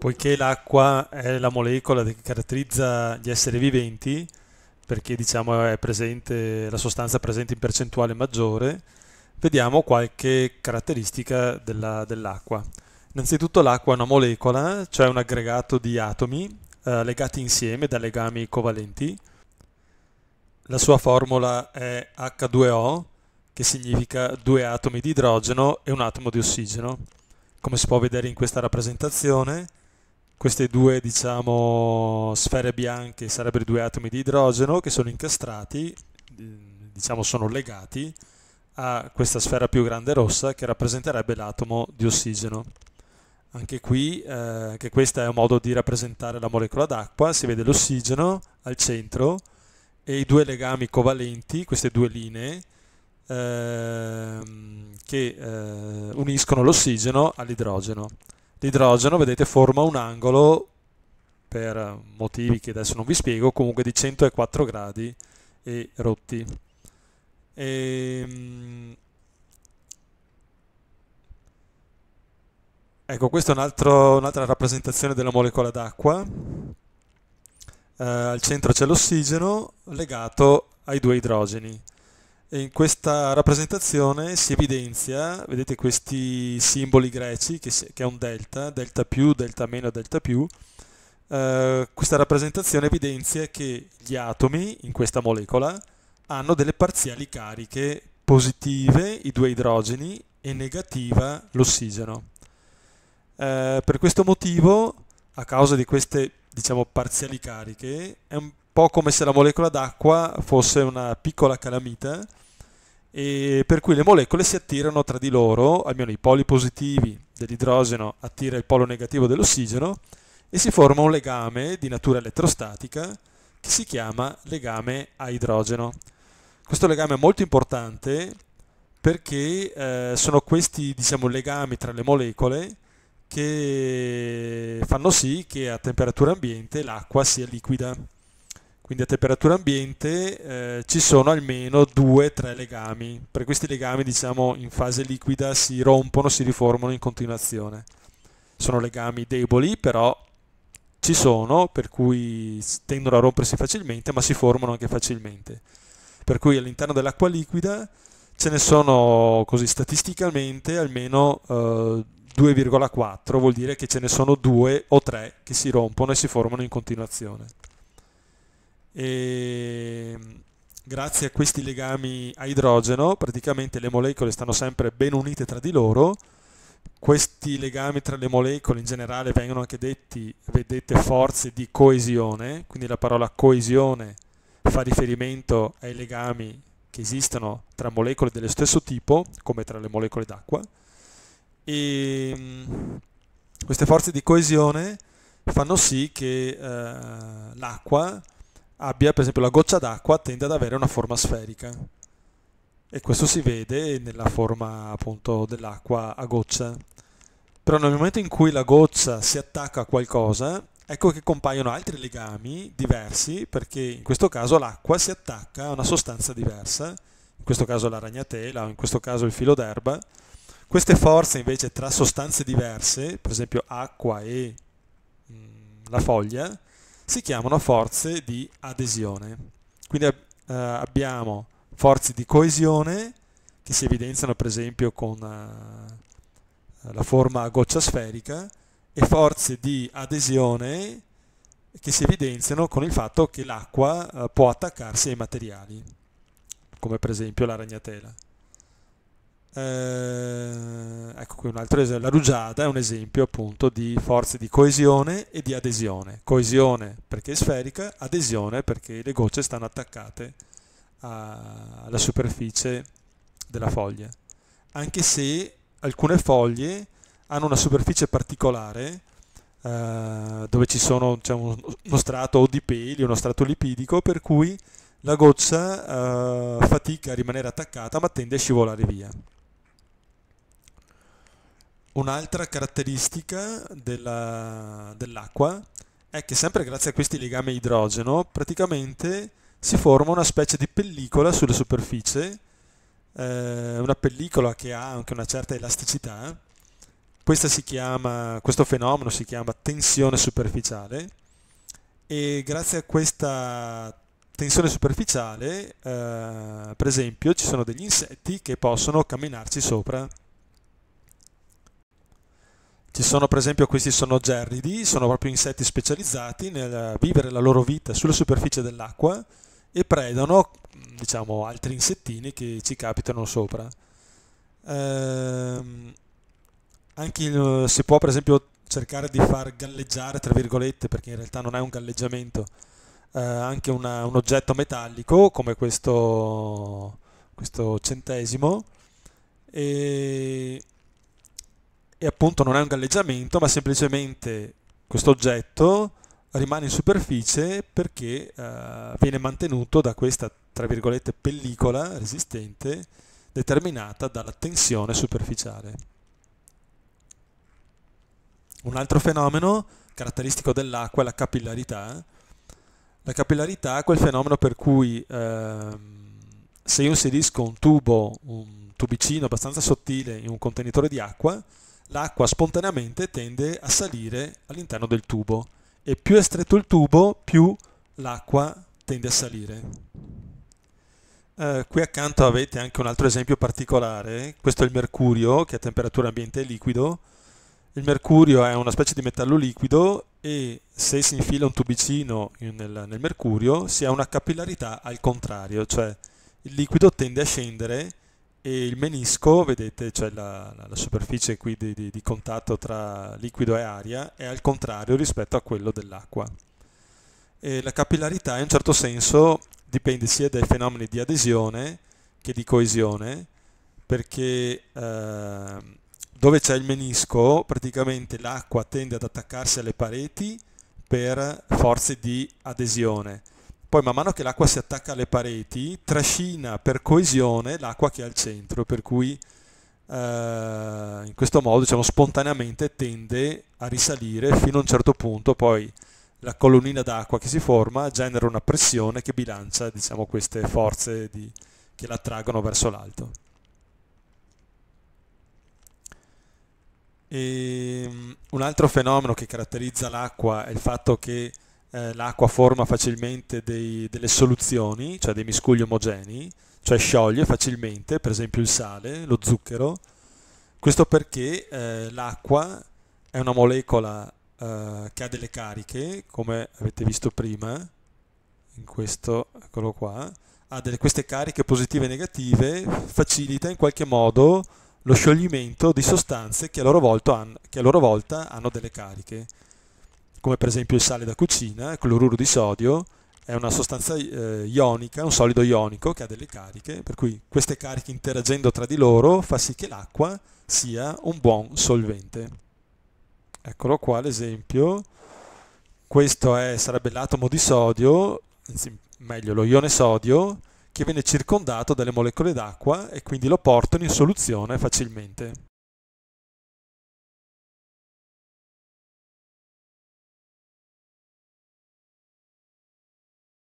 Poiché l'acqua è la molecola che caratterizza gli esseri viventi, perché diciamo è presente, la sostanza presente in percentuale maggiore, vediamo qualche caratteristica della, dell'acqua. Innanzitutto l'acqua è una molecola, cioè un aggregato di atomi eh, legati insieme da legami covalenti, la sua formula è H2O, che significa due atomi di idrogeno e un atomo di ossigeno. Come si può vedere in questa rappresentazione, queste due diciamo, sfere bianche sarebbero due atomi di idrogeno che sono incastrati, diciamo sono legati a questa sfera più grande rossa che rappresenterebbe l'atomo di ossigeno. Anche qui, eh, anche questo è un modo di rappresentare la molecola d'acqua, si vede l'ossigeno al centro, e i due legami covalenti, queste due linee, ehm, che eh, uniscono l'ossigeno all'idrogeno. L'idrogeno, vedete, forma un angolo, per motivi che adesso non vi spiego, comunque di 104 gradi e rotti. E, ehm, ecco, questa è un altro, un'altra rappresentazione della molecola d'acqua eh, al centro c'è l'ossigeno legato ai due idrogeni. E in questa rappresentazione si evidenzia, vedete questi simboli greci, che, che è un delta, delta più, delta meno, delta più, eh, questa rappresentazione evidenzia che gli atomi in questa molecola hanno delle parziali cariche positive, i due idrogeni, e negativa l'ossigeno. Eh, per questo motivo, a causa di queste diciamo parziali cariche, è un po' come se la molecola d'acqua fosse una piccola calamita e per cui le molecole si attirano tra di loro, almeno i poli positivi dell'idrogeno attira il polo negativo dell'ossigeno e si forma un legame di natura elettrostatica che si chiama legame a idrogeno. Questo legame è molto importante perché eh, sono questi diciamo, legami tra le molecole che che fanno sì che a temperatura ambiente l'acqua sia liquida. Quindi a temperatura ambiente eh, ci sono almeno due o tre legami. Per questi legami, diciamo, in fase liquida si rompono, si riformano in continuazione. Sono legami deboli, però ci sono, per cui tendono a rompersi facilmente, ma si formano anche facilmente. Per cui all'interno dell'acqua liquida ce ne sono, così statisticamente, almeno eh, 2,4 vuol dire che ce ne sono due o tre che si rompono e si formano in continuazione. E ehm, grazie a questi legami a idrogeno, praticamente le molecole stanno sempre ben unite tra di loro. Questi legami tra le molecole in generale vengono anche detti, vedete, forze di coesione, quindi la parola coesione fa riferimento ai legami che esistono tra molecole dello stesso tipo, come tra le molecole d'acqua e mm, queste forze di coesione fanno sì che eh, l'acqua abbia, per esempio la goccia d'acqua tende ad avere una forma sferica e questo si vede nella forma appunto dell'acqua a goccia. Però nel momento in cui la goccia si attacca a qualcosa, ecco che compaiono altri legami diversi, perché in questo caso l'acqua si attacca a una sostanza diversa, in questo caso la ragnatela o in questo caso il filo d'erba, queste forze invece tra sostanze diverse, per esempio acqua e mh, mm, la foglia, si chiamano forze di adesione. Quindi eh, abbiamo forze di coesione che si evidenziano per esempio con eh, la forma a goccia sferica e forze di adesione che si evidenziano con il fatto che l'acqua eh, può attaccarsi ai materiali, come per esempio la ragnatela. Eh, ecco qui un altro esempio, la rugiada è un esempio appunto di forze di coesione e di adesione. Coesione perché è sferica, adesione perché le gocce stanno attaccate a, alla superficie della foglia. Anche se alcune foglie hanno una superficie particolare eh, dove ci sono c'è diciamo, uno, uno strato o di peli, uno strato lipidico, per cui la goccia eh, fatica a rimanere attaccata ma tende a scivolare via. Un'altra caratteristica della, dell'acqua è che sempre grazie a questi legami idrogeno praticamente si forma una specie di pellicola sulla superficie, eh, una pellicola che ha anche una certa elasticità. Chiama, questo fenomeno si chiama tensione superficiale e grazie a questa tensione superficiale, eh, per esempio, ci sono degli insetti che possono camminarci sopra. Ci sono per esempio questi sono gerridi, sono proprio insetti specializzati nel vivere la loro vita sulla superficie dell'acqua e predano diciamo, altri insettini che ci capitano sopra. Ehm, anche si può per esempio cercare di far galleggiare, tra virgolette, perché in realtà non è un galleggiamento, eh, anche una, un oggetto metallico come questo, questo centesimo. E e appunto non è un galleggiamento, ma semplicemente questo oggetto rimane in superficie perché eh, viene mantenuto da questa, tra virgolette, pellicola resistente determinata dalla tensione superficiale. Un altro fenomeno caratteristico dell'acqua è la capillarità. La capillarità è quel fenomeno per cui eh, se io inserisco un tubo, un tubicino abbastanza sottile in un contenitore di acqua, l'acqua spontaneamente tende a salire all'interno del tubo e più è stretto il tubo più l'acqua tende a salire. Eh, qui accanto avete anche un altro esempio particolare, questo è il mercurio che a temperatura ambiente è liquido, il mercurio è una specie di metallo liquido e se si infila un tubicino nel, nel mercurio si ha una capillarità al contrario, cioè il liquido tende a scendere e il menisco, vedete, cioè la, la superficie qui di, di, di, contatto tra liquido e aria, è al contrario rispetto a quello dell'acqua. la capillarità in un certo senso dipende sia dai fenomeni di adesione che di coesione, perché eh, dove c'è il menisco praticamente l'acqua tende ad attaccarsi alle pareti per forze di adesione poi man mano che l'acqua si attacca alle pareti, trascina per coesione l'acqua che è al centro, per cui eh, in questo modo diciamo, spontaneamente tende a risalire fino a un certo punto, poi la colonnina d'acqua che si forma genera una pressione che bilancia diciamo, queste forze di, che la traggono verso l'alto. Ehm, un altro fenomeno che caratterizza l'acqua è il fatto che eh, l'acqua forma facilmente dei, delle soluzioni, cioè dei miscugli omogenei, cioè scioglie facilmente, per esempio il sale, lo zucchero. Questo perché eh, l'acqua è una molecola eh, che ha delle cariche, come avete visto prima, in questo, eccolo qua, ha delle, queste cariche positive e negative, facilita in qualche modo lo scioglimento di sostanze che a loro, volta hanno, a loro volta hanno delle cariche come per esempio il sale da cucina, il cloruro di sodio, è una sostanza eh, ionica, un solido ionico che ha delle cariche, per cui queste cariche interagendo tra di loro fa sì che l'acqua sia un buon solvente. Eccolo qua l'esempio. Questo è, sarebbe l'atomo di sodio, anzi meglio lo ione sodio, che viene circondato dalle molecole d'acqua e quindi lo portano in soluzione facilmente.